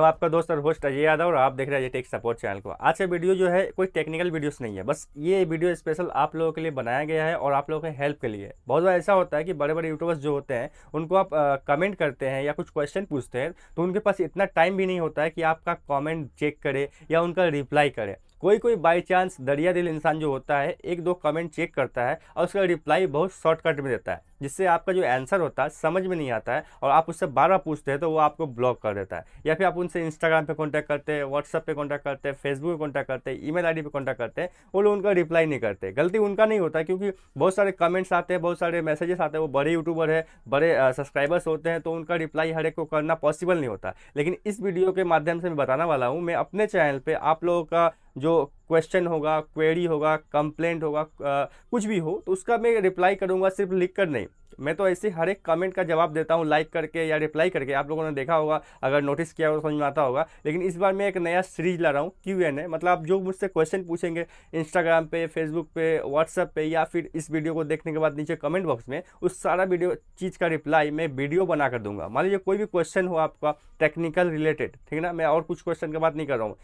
मैं आपका दोस्त और होस्ट अजय यादव और आप देख रहे हैं अजय टेक सपोर्ट चैनल को आज का वीडियो जो है कोई टेक्निकल वीडियोस नहीं है बस ये वीडियो स्पेशल आप लोगों के लिए बनाया गया है और आप लोगों के हेल्प के लिए बहुत बार ऐसा होता है कि बड़े बड़े यूट्यूबर्स जो होते हैं उनको आप आ, कमेंट करते हैं या कुछ क्वेश्चन पूछते हैं तो उनके पास इतना टाइम भी नहीं होता है कि आपका कॉमेंट चेक करे या उनका रिप्लाई करे कोई कोई बाई चांस दरिया दिल इंसान जो होता है एक दो कमेंट चेक करता है और उसका रिप्लाई बहुत शॉर्टकट में देता है जिससे आपका जो आंसर होता है समझ में नहीं आता है और आप उससे बार बार पूछते हैं तो वो आपको ब्लॉक कर देता है या फिर आप उनसे इंस्टाग्राम पे कांटेक्ट करते हैं व्हाट्सअप पे कांटेक्ट करते हैं फेसबुक पे कांटेक्ट करते हैं ईमेल आईडी पे कांटेक्ट करते हैं वो लोग उनका रिप्लाई नहीं करते गलती उनका नहीं होता क्योंकि बहुत सारे कमेंट्स आते हैं बहुत सारे मैसेजेस आते हैं वो बड़े यूट्यूबर है बड़े सब्सक्राइबर्स होते हैं तो उनका रिप्लाई हर एक को करना पॉसिबल नहीं होता लेकिन इस वीडियो के माध्यम से मैं बताना वाला हूँ मैं अपने चैनल पर आप लोगों का जो क्वेश्चन होगा क्वेरी होगा कंप्लेंट होगा कुछ भी हो तो उसका मैं रिप्लाई करूंगा सिर्फ लिख कर नहीं मैं तो ऐसे हर एक कमेंट का जवाब देता हूँ लाइक करके या रिप्लाई करके आप लोगों ने देखा होगा अगर नोटिस किया होगा तो समझ में आता होगा लेकिन इस बार मैं एक नया सीरीज ला रहा हूँ क्यू एन ए मतलब आप जो मुझसे क्वेश्चन पूछेंगे इंस्टाग्राम पे फेसबुक पे व्हाट्सअप पे या फिर इस वीडियो को देखने के बाद नीचे कमेंट बॉक्स में उस सारा वीडियो चीज़ का रिप्लाई मैं वीडियो बना कर दूंगा मान लीजिए कोई भी क्वेश्चन हो आपका टेक्निकल रिलेटेड ठीक है ना मैं और कुछ क्वेश्चन की बात नहीं कर रहा हूँ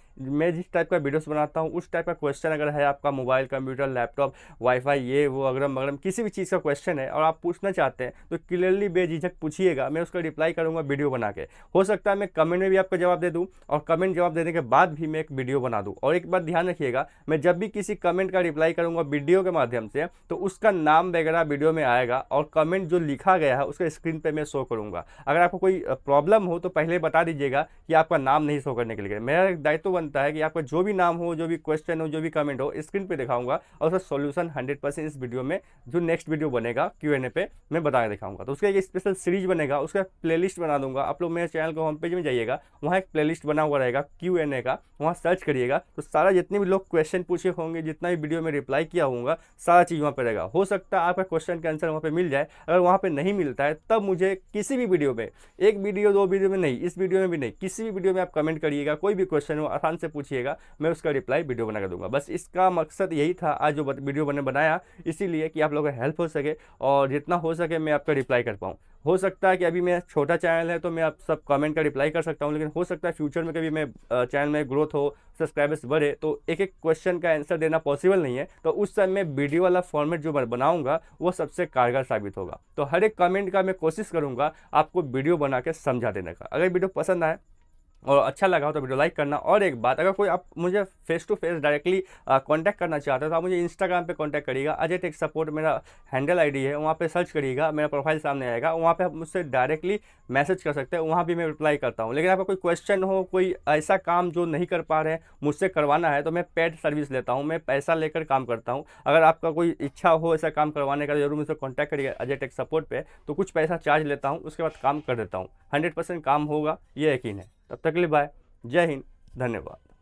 मैं जिस टाइप का वीडियोस बनाता हूँ उस टाइप का क्वेश्चन अगर है आपका मोबाइल कंप्यूटर लैपटॉप वाईफाई ये वो अगरम अगरम किसी भी चीज़ का क्वेश्चन है और आप पूछना चाहते चाहते हैं तो क्लियरली बेझिझक पूछिएगा मैं उसका रिप्लाई करूंगा वीडियो बना के हो सकता है मैं कमेंट में भी आपका जवाब दे दूँ और कमेंट जवाब देने के बाद भी मैं एक वीडियो बना दूँ और एक बात ध्यान रखिएगा मैं जब भी किसी कमेंट का रिप्लाई करूँगा वीडियो के माध्यम से तो उसका नाम वगैरह वीडियो में आएगा और कमेंट जो लिखा गया है उसका स्क्रीन पर मैं शो करूँगा अगर आपको कोई प्रॉब्लम हो तो पहले बता दीजिएगा कि आपका नाम नहीं शो करने के लिए मेरा दायित्व बनता है कि आपका जो भी नाम हो जो भी क्वेश्चन हो जो भी कमेंट हो स्क्रीन पर दिखाऊंगा और उसका सोल्यूशन हंड्रेड इस वीडियो में जो नेक्स्ट वीडियो बनेगा क्यू एन ए पे मैं बताया दिखाऊंगा तो उसका एक स्पेशल सीरीज बनेगा उसका प्लेलिस्ट बना दूंगा आप लोग मेरे चैनल के होम पेज में जाइएगा वहाँ एक प्लेलिस्ट बना हुआ रहेगा क्यू एन ए का वहाँ सर्च करिएगा तो सारा जितने भी लोग क्वेश्चन पूछे होंगे जितना भी वीडियो में रिप्लाई किया होगा सारा चीज़ वहाँ पर रहेगा हो सकता है आपका क्वेश्चन का आंसर वहाँ पर मिल जाए अगर वहाँ पर नहीं मिलता है तब मुझे किसी भी वीडियो में एक वीडियो दो वीडियो में नहीं इस वीडियो में भी नहीं किसी भी वीडियो में आप कमेंट करिएगा कोई भी क्वेश्चन हो आसान से पूछिएगा मैं उसका रिप्लाई वीडियो बनाकर दूंगा बस इसका मकसद यही था आज जो वीडियो मैंने बनाया इसीलिए कि आप लोगों का हेल्प हो सके और जितना हो सके કે મેં આપકો રિપ્લાય કર પાઉં હો સકતા હૈ કે અભી મેં છોટા ચેનલ હૈ તો મેં આપ સબ કમેન્ટ કા રિપ્લાય કર સકતા હુ લેકિન હો સકતા હૈ ફ્યુચર મેં કભી મેં ચેનલ મે ગ્રોથ હો સબસ્ક્રાઇબર્સ બડે તો એક એક ક્વેશ્ચન કા આન્સર દેના પોસિબલ નહીં હૈ તો ઉસ સમય મેં વિડિયો wala ફોર્મેટ જો બનાઉંગા વો સબસે કારગાર સાબિત હોગા તો હર એક કમેન્ટ કા મેં કોશિશ કરુંગા આપકો વિડિયો બના કે સમજા દેને કા અગર વિડિયો પસંદ આય और अच्छा लगा हो तो वीडियो लाइक करना और एक बात अगर कोई आप मुझे face to face directly contact करना चाहते हो तो आप मुझे इंस्टाग्राम पे कांटेक्ट करिएगा अजय टेक सपोर्ट मेरा हैंडल आईडी है वहाँ पे सर्च करिएगा मेरा प्रोफाइल सामने आएगा वहाँ पे आप मुझसे डायरेक्टली मैसेज कर सकते हैं वहाँ भी मैं रिप्लाई करता हूँ लेकिन आपका कोई क्वेश्चन हो कोई ऐसा काम जो नहीं कर पा रहे हैं मुझसे करवाना है तो मैं पेड सर्विस लेता हूँ मैं पैसा लेकर काम करता हूँ अगर आपका कोई इच्छा हो ऐसा काम करवाने का तो जरूर मुझसे कॉन्टैक्ट करिएगा अजय टेक सपोर्ट पर तो कुछ पैसा चार्ज लेता हूँ उसके बाद काम कर देता हूँ हंड्रेड काम होगा ये यकीन है तब तक के लिए बाय जय हिंद धन्यवाद